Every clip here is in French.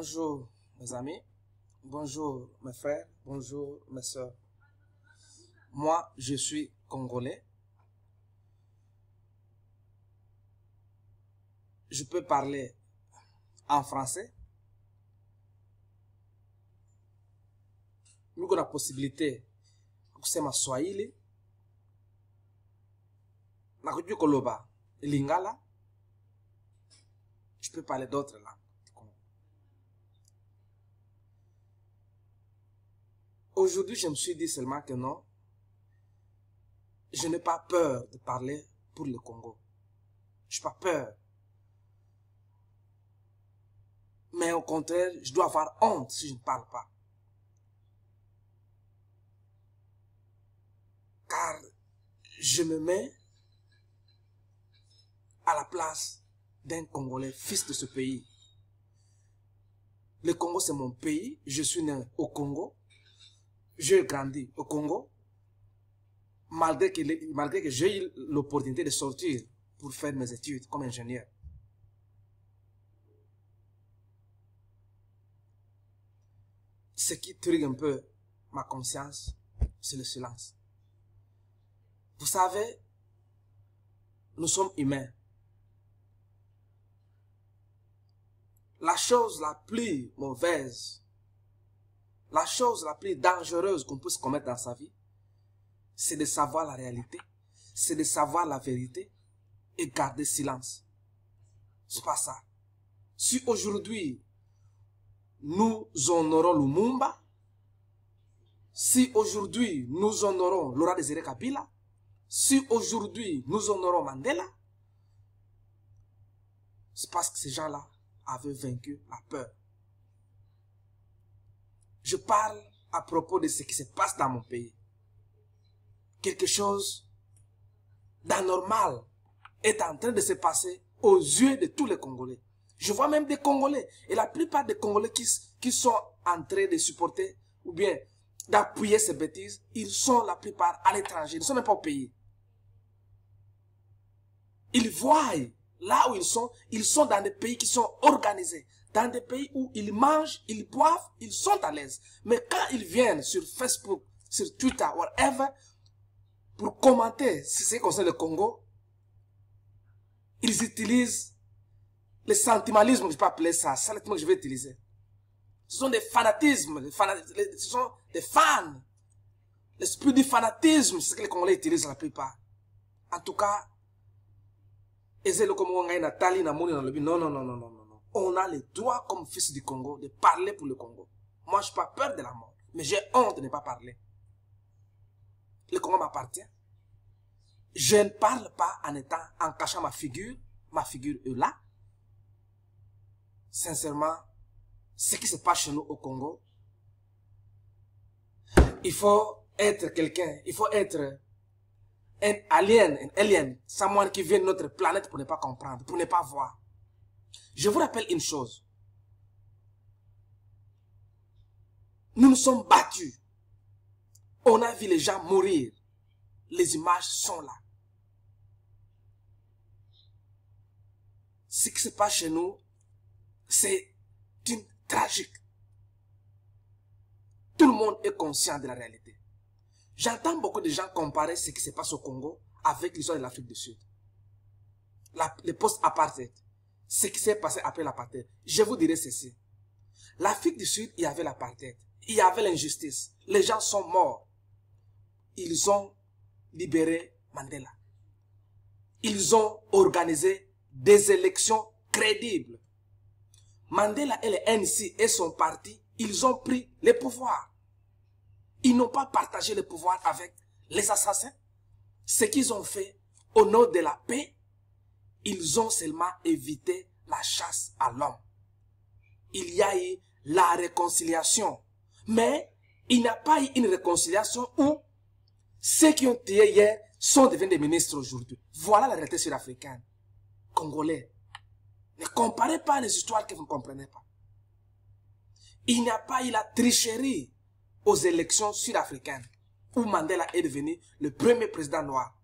Bonjour mes amis, bonjour mes frères, bonjour mes soeurs. Moi, je suis congolais. Je peux parler en français. Nous avons la possibilité kusema Swahili. Nakujua koloba Je peux parler d'autres langues. Aujourd'hui, je me suis dit seulement que non, je n'ai pas peur de parler pour le Congo. Je n'ai pas peur. Mais au contraire, je dois avoir honte si je ne parle pas. Car je me mets à la place d'un Congolais, fils de ce pays. Le Congo, c'est mon pays. Je suis né au Congo. J'ai grandi au Congo, malgré que, malgré que j'ai eu l'opportunité de sortir pour faire mes études comme ingénieur. Ce qui trigue un peu ma conscience, c'est le silence. Vous savez, nous sommes humains. La chose la plus mauvaise la chose la plus dangereuse qu'on puisse commettre dans sa vie, c'est de savoir la réalité, c'est de savoir la vérité et garder silence. C'est pas ça. Si aujourd'hui, nous honorons Lumumba, si aujourd'hui, nous honorons Laura Désiré Kabila, si aujourd'hui, nous honorons Mandela, c'est parce que ces gens-là avaient vaincu la peur je parle à propos de ce qui se passe dans mon pays. Quelque chose d'anormal est en train de se passer aux yeux de tous les Congolais. Je vois même des Congolais, et la plupart des Congolais qui, sont en train de supporter ou bien d'appuyer ces bêtises, ils sont la plupart à l'étranger, ils ne sont même pas au pays. Ils voient là où ils sont, ils sont dans des pays qui sont organisés dans des pays où ils mangent, ils boivent, ils sont à l'aise. Mais quand ils viennent sur Facebook, sur Twitter, whatever, pour commenter si c'est concerne le Congo, ils utilisent le sentimentalisme, je pas appeler ça, c'est le que je vais utiliser. Ce sont des fanatismes, ce sont des fans. L'esprit du fanatisme, c'est ce que les Congolais utilisent la plupart. En tout cas, ezele komonga le sont tali na non non non non non on a le droit comme fils du Congo de parler pour le Congo. Moi, je n'ai pas peur de la mort, mais j'ai honte de ne pas parler. Le Congo m'appartient. Je ne parle pas en étant, en cachant ma figure. Ma figure est là. Sincèrement, ce qui se passe chez nous au Congo, il faut être quelqu'un, il faut être un alien, un alien, someone qui vient de notre planète pour ne pas comprendre, pour ne pas voir. Je vous rappelle une chose. Nous nous sommes battus. On a vu les gens mourir. Les images sont là. Ce qui se passe chez nous, c'est une tragique. Tout le monde est conscient de la réalité. J'entends beaucoup de gens comparer ce qui se passe au Congo avec l'histoire de l'Afrique du Sud. les postes apartheid ce qui s'est passé après l'apartheid. Je vous dirai ceci. L'Afrique du Sud, il y avait l'apartheid. Il y avait l'injustice. Les gens sont morts. Ils ont libéré Mandela. Ils ont organisé des élections crédibles. Mandela et le NC et son parti, ils ont pris le pouvoir. Ils n'ont pas partagé le pouvoir avec les assassins. Ce qu'ils ont fait au nom de la paix, ils ont seulement évité la chasse à l'homme. Il y a eu la réconciliation, mais il n'y a pas eu une réconciliation où ceux qui ont été hier sont devenus des ministres aujourd'hui. Voilà la réalité sud-africaine, congolais. Ne comparez pas les histoires que vous ne comprenez pas. Il n'y a pas eu la tricherie aux élections sud-africaines où Mandela est devenu le premier président noir.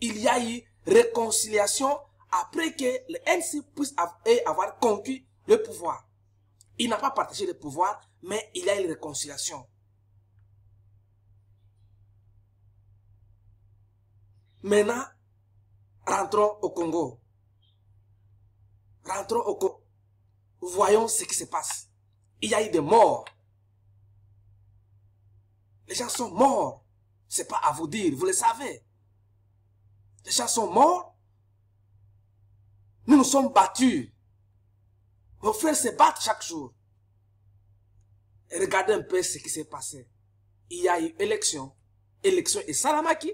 Il y a eu réconciliation après que le NC puisse avoir conquis le pouvoir. Il n'a pas partagé le pouvoir, mais il a une réconciliation. Maintenant, rentrons au Congo. Rentrons au Congo. Voyons ce qui se passe. Il y a eu des morts. Les gens sont morts. C'est pas à vous dire, vous le savez. Les gens sont morts nous nous sommes battus. Nos frères se battent chaque jour. regardez un peu ce qui s'est passé. Il y a eu élection. Élection et Salamaki.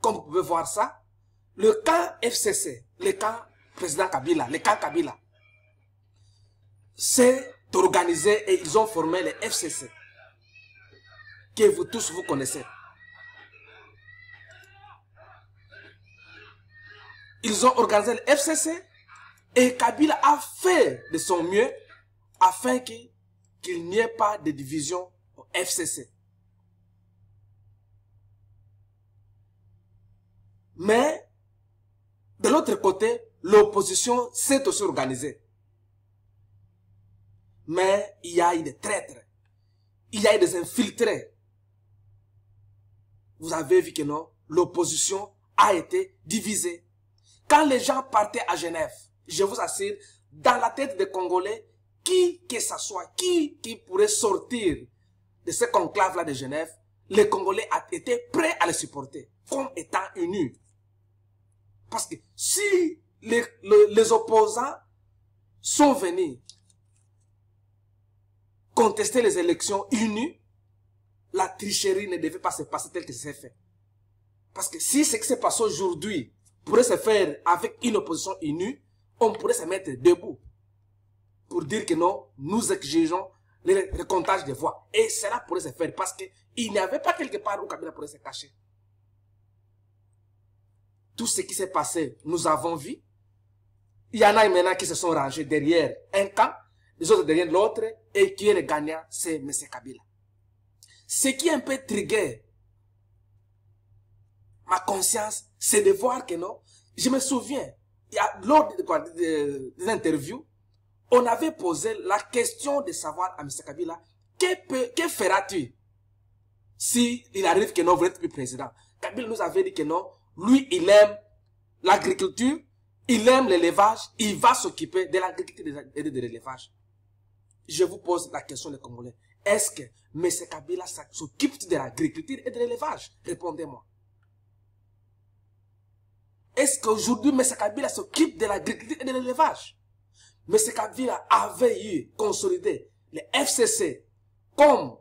Comme vous pouvez voir ça, le camp FCC, le camp président Kabila, le camp Kabila, s'est organisé et ils ont formé le FCC, que vous tous vous connaissez. ils ont organisé le FCC et Kabila a fait de son mieux afin qu'il n'y ait pas de division au FCC. Mais, de l'autre côté, l'opposition s'est aussi organisée. Mais il y a eu des traîtres, il y a eu des infiltrés. Vous avez vu que non, l'opposition a été divisée. Quand les gens partaient à Genève, je vous assure, dans la tête des Congolais, qui que ce soit, qui, qui pourrait sortir de ce conclave-là de Genève, les Congolais étaient prêts à les supporter, comme étant unis. Parce que si les, les, opposants sont venus contester les élections unies, la tricherie ne devait pas se passer telle que c'est fait. Parce que si ce qui se passé aujourd'hui pourrait se faire avec une opposition unie, on pourrait se mettre debout pour dire que non, nous exigeons le, le comptage des voix. Et cela pourrait se faire parce qu'il n'y avait pas quelque part où Kabila pourrait se cacher. Tout ce qui s'est passé, nous avons vu. Il y en a maintenant qui se sont rangés derrière un camp, les autres derrière l'autre, et qui est le gagnant, c'est M. Kabila. Ce qui est un peu trigger ma conscience, c'est de voir que non. Je me souviens, il y a, lors de, quoi, interviews, on avait posé la question de savoir à M. Kabila, que, que feras-tu si il arrive que non, vous n'êtes plus président Kabila nous avait dit que non, lui, il aime l'agriculture, il aime l'élevage, il va s'occuper de l'agriculture et de l'élevage. Je vous pose la question, les Congolais. Est-ce que M. Kabila s'occupe de l'agriculture et de l'élevage Répondez-moi. Est-ce qu'aujourd'hui, M. Kabila s'occupe de l'agriculture et de l'élevage M. Kabila avait eu consolidé les FCC comme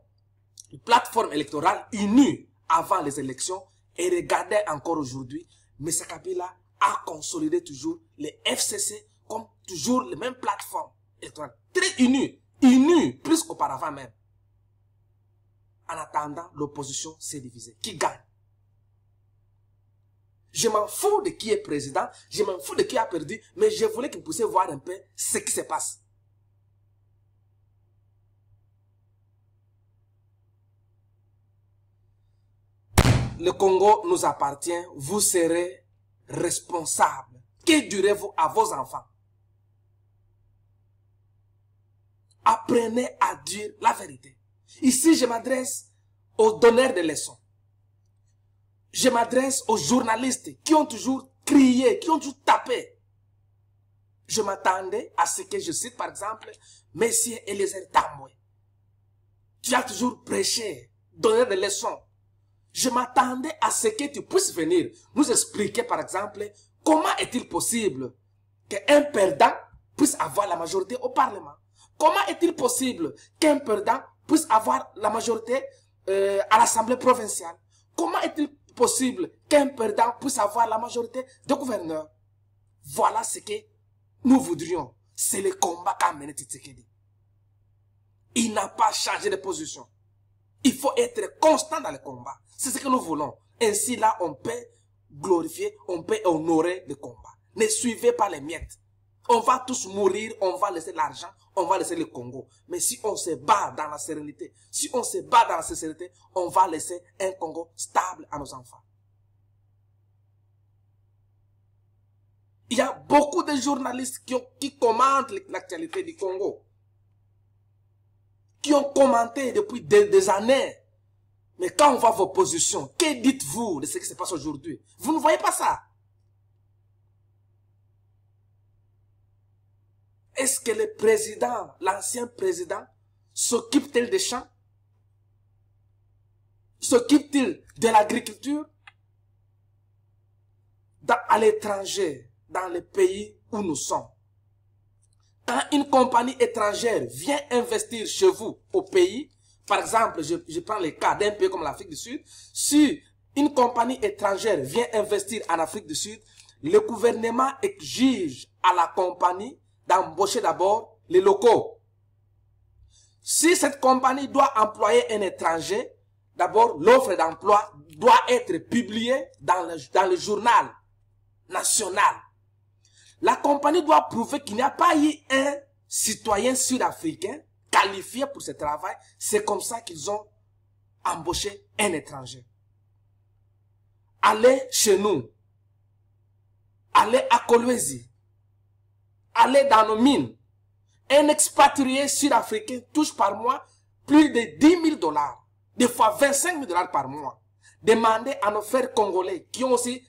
une plateforme électorale unie avant les élections et regardait encore aujourd'hui, M. Kabila a consolidé toujours les FCC comme toujours les mêmes plateformes électorales, très unie, unie plus qu'auparavant même. En attendant, l'opposition s'est divisée. Qui gagne je m'en fous de qui est président, je m'en fous de qui a perdu, mais je voulais que vous puissiez voir un peu ce qui se passe. Le Congo nous appartient, vous serez responsable. Que direz-vous à vos enfants Apprenez à dire la vérité. Ici, je m'adresse aux donneurs de leçons je m'adresse aux journalistes qui ont toujours crié, qui ont toujours tapé. Je m'attendais à ce que je cite, par exemple, Messieurs Eliezer Tamoué. Tu as toujours prêché, donné des leçons. Je m'attendais à ce que tu puisses venir nous expliquer, par exemple, comment est-il possible qu'un perdant puisse avoir la majorité au Parlement. Comment est-il possible qu'un perdant puisse avoir la majorité euh, à l'Assemblée provinciale Comment est-il possible qu'un perdant puisse avoir la majorité de gouverneurs. Voilà ce que nous voudrions. C'est le combat qu'a mené Tshisekedi. Il n'a pas changé de position. Il faut être constant dans le combat. C'est ce que nous voulons. Ainsi, là, on peut glorifier, on peut honorer le combat. Ne suivez pas les miettes. On va tous mourir, on va laisser l'argent, on va laisser le Congo. Mais si on se bat dans la sérénité, si on se bat dans la sincérité, on va laisser un Congo stable à nos enfants. Il y a beaucoup de journalistes qui, commentent l'actualité du Congo. Qui ont commenté depuis des, des années. Mais quand on voit vos positions, que dites-vous de ce qui se passe aujourd'hui Vous ne voyez pas ça Est-ce que le président, l'ancien président, s'occupe-t-il des champs S'occupe-t-il de l'agriculture À l'étranger, dans les pays où nous sommes. Quand une compagnie étrangère vient investir chez vous au pays, par exemple, je, je prends les cas d'un pays comme l'Afrique du Sud, si une compagnie étrangère vient investir en Afrique du Sud, le gouvernement exige à la compagnie d'embaucher d'abord les locaux. Si cette compagnie doit employer un étranger, d'abord l'offre d'emploi doit être publiée dans le, dans le journal national. La compagnie doit prouver qu'il n'y a pas eu un citoyen sud-africain qualifié pour ce travail. C'est comme ça qu'ils ont embauché un étranger. Allez chez nous. Allez à Kolwezi aller dans nos mines. Un expatrié sud-africain touche par mois plus de 10 000 dollars, des fois 25 000 dollars par mois. Demandez à nos frères congolais qui, ont aussi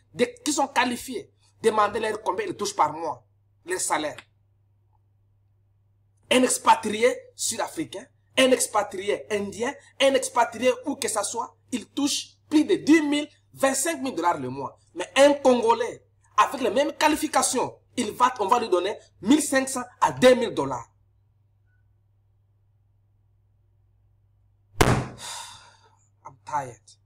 qui sont qualifiés, demandez leur combien ils touchent par mois, leur salaire. Un expatrié sud-africain, un expatrié indien, un expatrié où que ce soit, il touche plus de 10 000, 25 000 dollars le mois. Mais un Congolais, avec les mêmes qualifications, il va, on va lui donner 1500 à 2000 dollars. I'm tired.